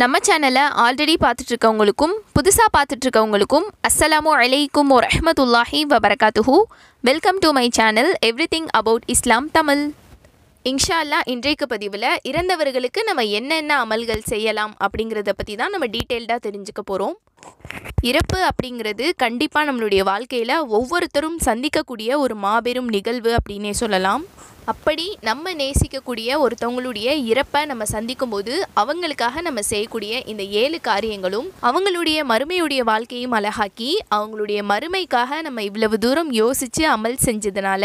நம்ம சேனலை ஆல்ரெடி பார்த்துட்ருக்கவங்களுக்கும் புதுசாக பார்த்துட்ருக்கவங்களுக்கும் அஸ்ஸலாமு அலைக்கும் ரஹமத்துல்லாஹி வரகாத்துஹு welcome to my channel everything about Islam Tamil இன்ஷா அல்லா இன்றைக்கு பதிவில் இறந்தவர்களுக்கு நம்ம என்னென்ன அமல்கள் செய்யலாம் அப்படிங்கிறத பற்றி தான் நம்ம டீட்டெயில்டாக தெரிஞ்சுக்க போகிறோம் இறப்பு அப்படிங்கிறது கண்டிப்பாக நம்மளுடைய வாழ்க்கையில் ஒவ்வொருத்தரும் சந்திக்கக்கூடிய ஒரு மாபெரும் நிகழ்வு அப்படின்னே சொல்லலாம் அப்படி நம்ம நேசிக்கக்கூடிய ஒருத்தவங்களுடைய இறப்பை நம்ம சந்திக்கும் போது அவங்களுக்காக நம்ம செய்யக்கூடிய இந்த ஏழு காரியங்களும் அவங்களுடைய மறுமையுடைய வாழ்க்கையும் அழகாக்கி அவங்களுடைய மறுமைக்காக நம்ம இவ்வளவு தூரம் யோசித்து அமல் செஞ்சதுனால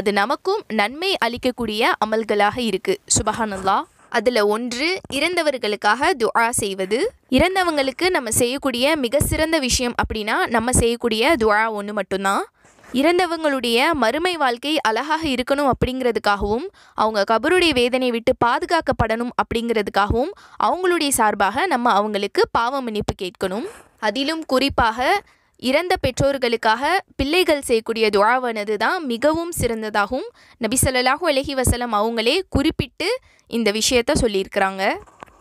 அது நமக்கும் நன்மை அளிக்கக்கூடிய அமல்களாக இருக்குது சுபகானந்தா அதில் ஒன்று இறந்தவர்களுக்காக துவா செய்வது இறந்தவங்களுக்கு நம்ம செய்யக்கூடிய மிக சிறந்த விஷயம் அப்படின்னா நம்ம செய்யக்கூடிய துவா ஒன்று மட்டும்தான் இறந்தவங்களுடைய மறுமை வாழ்க்கை அழகாக இருக்கணும் அப்படிங்கிறதுக்காகவும் அவங்க கபருடைய வேதனை விட்டு பாதுகாக்கப்படணும் அப்படிங்கிறதுக்காகவும் அவங்களுடைய சார்பாக நம்ம அவங்களுக்கு பாவ மன்னிப்பு கேட்கணும் அதிலும் குறிப்பாக இறந்த பெற்றோர்களுக்காக பிள்ளைகள் செய்யக்கூடிய துழாவானது தான் மிகவும் சிறந்ததாகவும் நபி சொல்லலாஹு அலஹி வசலம் அவங்களே குறிப்பிட்டு இந்த விஷயத்த சொல்லியிருக்கிறாங்க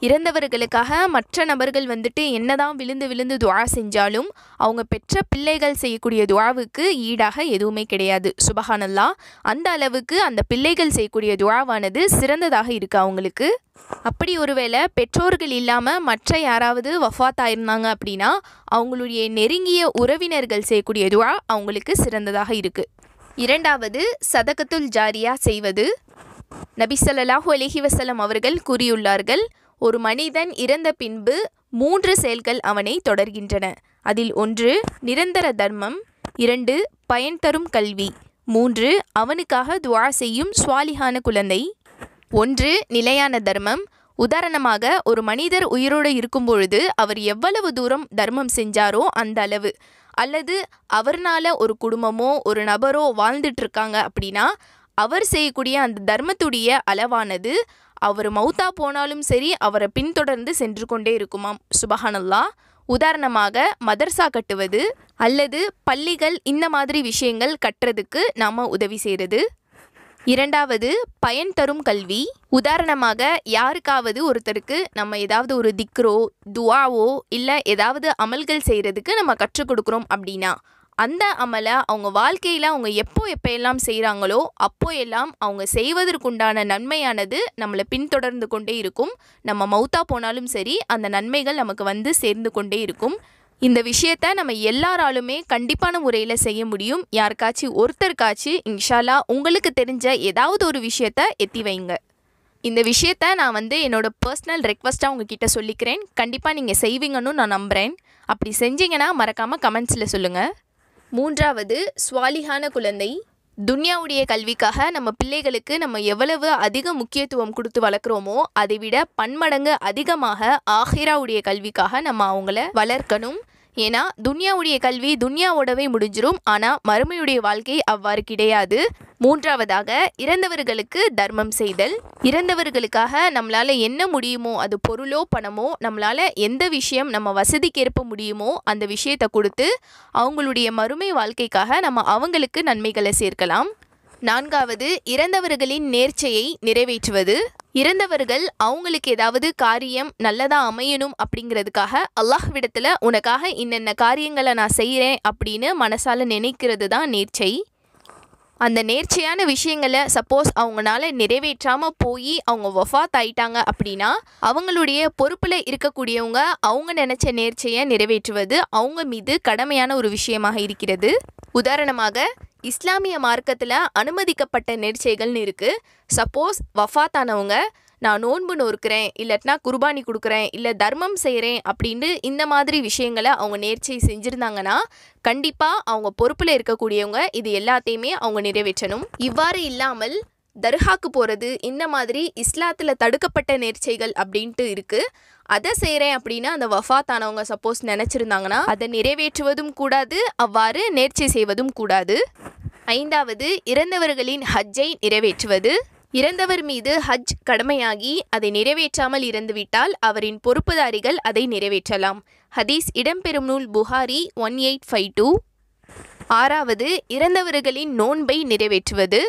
இறந்தவர்களுக்காக மற்ற நபர்கள் வந்துட்டு என்னதான் விழுந்து விழுந்து துவா செஞ்சாலும் அவங்க பெற்ற பிள்ளைகள் செய்யக்கூடிய துவாவுக்கு ஈடாக எதுவுமே கிடையாது சுபஹானல்லா அந்த அளவுக்கு அந்த பிள்ளைகள் செய்யக்கூடிய துவாவானது சிறந்ததாக இருக்கு அவங்களுக்கு அப்படி ஒருவேளை பெற்றோர்கள் இல்லாமல் மற்ற யாராவது வஃத் ஆயிருந்தாங்க அப்படின்னா அவங்களுடைய நெருங்கிய உறவினர்கள் செய்யக்கூடிய துவா அவங்களுக்கு சிறந்ததாக இருக்குது இரண்டாவது சதகத்துல் ஜாரியா செய்வது நபிசல்லாஹூ அலஹி வசலம் அவர்கள் கூறியுள்ளார்கள் ஒரு மனிதன் இறந்த பின்பு மூன்று செயல்கள் அவனை தொடர்கின்றன அதில் ஒன்று நிரந்தர தர்மம் இரண்டு பயன் தரும் கல்வி மூன்று அவனுக்காக துவா செய்யும் சுவாலிகான குழந்தை ஒன்று நிலையான தர்மம் உதாரணமாக ஒரு மனிதர் உயிரோடு இருக்கும் பொழுது அவர் எவ்வளவு தூரம் தர்மம் செஞ்சாரோ அந்த அளவு அல்லது அவர்னால ஒரு குடும்பமோ ஒரு நபரோ வாழ்ந்துட்டு இருக்காங்க அப்படின்னா அவர் செய்யக்கூடிய அந்த தர்மத்துடைய அளவானது அவர் மௌத்தா போனாலும் சரி அவரை பின்தொடர்ந்து சென்று கொண்டே இருக்குமாம் சுபஹானல்லா உதாரணமாக மதர்சா கட்டுவது அல்லது பள்ளிகள் இந்த மாதிரி விஷயங்கள் கட்டுறதுக்கு நாம் உதவி செய்கிறது இரண்டாவது பயன் தரும் கல்வி உதாரணமாக யாருக்காவது ஒருத்தருக்கு நம்ம ஏதாவது ஒரு திக்ரோ துவாவோ இல்லை ஏதாவது அமல்கள் செய்கிறதுக்கு நம்ம கற்றுக் கொடுக்குறோம் அப்படின்னா அந்த அமலை அவங்க வாழ்க்கையில் அவங்க எப்போ எப்போ எல்லாம் செய்கிறாங்களோ அப்போ எல்லாம் அவங்க செய்வதற்குண்டான நன்மையானது நம்மளை பின்தொடர்ந்து கொண்டே இருக்கும் நம்ம மௌத்தா போனாலும் சரி அந்த நன்மைகள் நமக்கு வந்து சேர்ந்து கொண்டே இருக்கும் இந்த விஷயத்த நம்ம எல்லாராலுமே கண்டிப்பான முறையில் செய்ய முடியும் யாருக்காச்சும் ஒருத்தருக்காச்சு இன்ஷாலா உங்களுக்கு தெரிஞ்ச ஏதாவது ஒரு விஷயத்த எத்தி வைங்க இந்த விஷயத்த நான் வந்து என்னோடய பர்சனல் ரெக்வஸ்ட்டாக உங்ககிட்ட சொல்லிக்கிறேன் கண்டிப்பாக நீங்கள் செய்வீங்கன்னு நான் நம்புகிறேன் அப்படி செஞ்சீங்கன்னா மறக்காமல் கமெண்ட்ஸில் சொல்லுங்கள் மூன்றாவது சுவாலிகான குழந்தை துன்யாவுடைய கல்விக்காக நம்ம பிள்ளைகளுக்கு நம்ம எவ்வளவு அதிக முக்கியத்துவம் கொடுத்து வளர்க்குறோமோ அதை விட பன்மடங்கு அதிகமாக ஆஹிராவுடைய கல்விக்காக நம்ம அவங்கள வளர்க்கணும் ஏன்னா துன்யாவுடைய கல்வி துன்யாவோடவே முடிஞ்சிரும் ஆனால் மறுமையுடைய வாழ்க்கை அவ்வாறு கிடையாது மூன்றாவதாக இறந்தவர்களுக்கு தர்மம் செய்தல் இறந்தவர்களுக்காக நம்மளால் என்ன முடியுமோ அது பொருளோ பணமோ நம்மளால எந்த விஷயம் நம்ம வசதிக்கேற்ப முடியுமோ அந்த விஷயத்தை கொடுத்து அவங்களுடைய மறுமை வாழ்க்கைக்காக நம்ம அவங்களுக்கு நன்மைகளை சேர்க்கலாம் நான்காவது இறந்தவர்களின் நேர்ச்சையை நிறைவேற்றுவது இறந்தவர்கள் அவங்களுக்கு ஏதாவது காரியம் நல்லதாக அமையணும் அப்படிங்கிறதுக்காக அல்லாஹ்விடத்தில் உனக்காக இன்னென்ன காரியங்களை நான் செய்கிறேன் அப்படின்னு மனசால் நினைக்கிறது தான் நேர்ச்சை அந்த நேர்ச்சியான விஷயங்களை சப்போஸ் அவங்களால நிறைவேற்றாமல் போய் அவங்க ஒஃபாத் ஆயிட்டாங்க அப்படின்னா அவங்களுடைய பொறுப்பில் இருக்கக்கூடியவங்க அவங்க நினச்ச நேர்ச்சியை நிறைவேற்றுவது அவங்க மீது கடமையான ஒரு விஷயமாக இருக்கிறது உதாரணமாக இஸ்லாமிய மார்க்கத்தில் அனுமதிக்கப்பட்ட நேர்ச்சைகள்னு இருக்குது சப்போஸ் வஃபாத்தானவங்க நான் நோன்பு நோறுக்கிறேன் இல்லட்டினா குர்பானி கொடுக்குறேன் இல்லை தர்மம் செய்கிறேன் அப்படின்ட்டு இந்த மாதிரி விஷயங்களை அவங்க நேர்ச்சியை செஞ்சுருந்தாங்கன்னா கண்டிப்பாக அவங்க பொறுப்பில் இருக்கக்கூடியவங்க இது எல்லாத்தையுமே அவங்க நிறைவேற்றணும் இவ்வாறு இல்லாமல் தர்காக்கு போகிறது இந்த மாதிரி இஸ்லாத்தில் தடுக்கப்பட்ட நேர்ச்சைகள் அப்படின்ட்டு இருக்குது அதை செய்கிறேன் அப்படின்னா அந்த வஃபாத்தானவங்க சப்போஸ் நினச்சிருந்தாங்கன்னா அதை நிறைவேற்றுவதும் கூடாது அவ்வாறு நேர்ச்சி செய்வதும் கூடாது ஐந்தாவது இறந்தவர்களின் ஹஜ்ஜை நிறைவேற்றுவது இறந்தவர் மீது ஹஜ் கடமையாகி அதை நிறைவேற்றாமல் இறந்துவிட்டால் அவரின் பொறுப்புதாரிகள் அதை நிறைவேற்றலாம் ஹதீஸ் இடம்பெறும் நூல் புகாரி ஒன் எயிட் ஃபைவ் டூ ஆறாவது இறந்தவர்களின் நோன்பை நிறைவேற்றுவது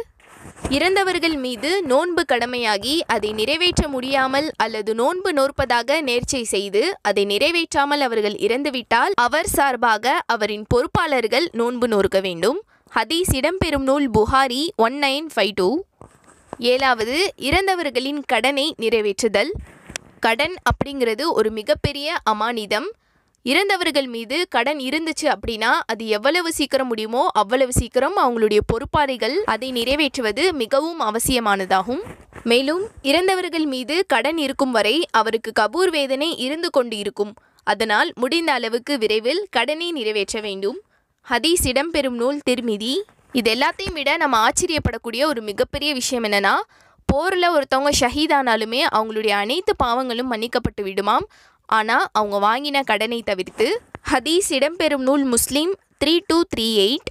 இறந்தவர்கள் மீது நோன்பு கடமையாகி அதை நிறைவேற்ற முடியாமல் அல்லது நோன்பு நோற்பதாக நேர்ச்சை செய்து அதை நிறைவேற்றாமல் அவர்கள் இறந்துவிட்டால் அவர் சார்பாக அவரின் பொறுப்பாளர்கள் நோன்பு நோற்க வேண்டும் ஹதீஸ் இடம்பெறும் நூல் புகாரி ஒன் நைன் ஃபைவ் டூ ஏழாவது இறந்தவர்களின் கடனை நிறைவேற்றுதல் கடன் அப்படிங்கிறது ஒரு மிகப்பெரிய அமானிதம் இறந்தவர்கள் மீது கடன் இருந்துச்சு அப்படின்னா அது எவ்வளவு சீக்கிரம் முடியுமோ அவ்வளவு சீக்கிரம் அவங்களுடைய பொறுப்பாளிகள் அதை நிறைவேற்றுவது மிகவும் அவசியமானதாகும் மேலும் இறந்தவர்கள் மீது கடன் இருக்கும் வரை அவருக்கு கபூர் வேதனை இருந்து கொண்டு இருக்கும் அதனால் முடிந்த அளவுக்கு விரைவில் கடனை நிறைவேற்ற வேண்டும் ஹதீஸ் இடம்பெறும் நூல் திருமிதி இது எல்லாத்தையும் விட நம்ம ஆச்சரியப்படக்கூடிய ஒரு மிகப்பெரிய விஷயம் என்னென்னா போரில் ஒருத்தவங்க ஷஹீதானாலுமே அவங்களுடைய அனைத்து பாவங்களும் மன்னிக்கப்பட்டு விடுமாம் ஆனால் அவங்க வாங்கின கடனை தவிர்த்து ஹதீஸ் இடம்பெறும் நூல் முஸ்லீம் த்ரீ டூ த்ரீ எயிட்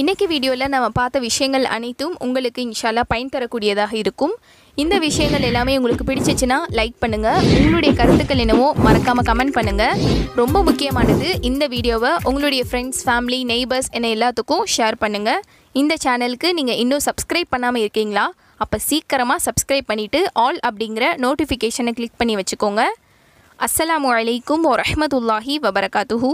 இன்றைக்கி வீடியோவில் நம்ம பார்த்த விஷயங்கள் அனைத்தும் உங்களுக்கு இன்ஷாலாக பயன் தரக்கூடியதாக இருக்கும் இந்த விஷயங்கள் எல்லாமே உங்களுக்கு பிடிச்சிச்சுன்னா லைக் பண்ணுங்கள் உங்களுடைய கருத்துக்கள் என்னவோ மறக்காமல் கமெண்ட் பண்ணுங்கள் ரொம்ப முக்கியமானது இந்த வீடியோவை உங்களுடைய ஃப்ரெண்ட்ஸ் ஃபேமிலி நெய்பர்ஸ் என்ன எல்லாத்துக்கும் ஷேர் பண்ணுங்கள் இந்த சேனலுக்கு நீங்கள் இன்னும் சப்ஸ்கிரைப் பண்ணாமல் இருக்கீங்களா அப்போ சீக்கிரமாக சப்ஸ்கிரைப் பண்ணிவிட்டு ஆல் அப்படிங்கிற நோட்டிஃபிகேஷனை கிளிக் பண்ணி வச்சுக்கோங்க அஸ்லாம் வலைக்கம் வரமத்துல்லாஹி வபரகாத்துஹூ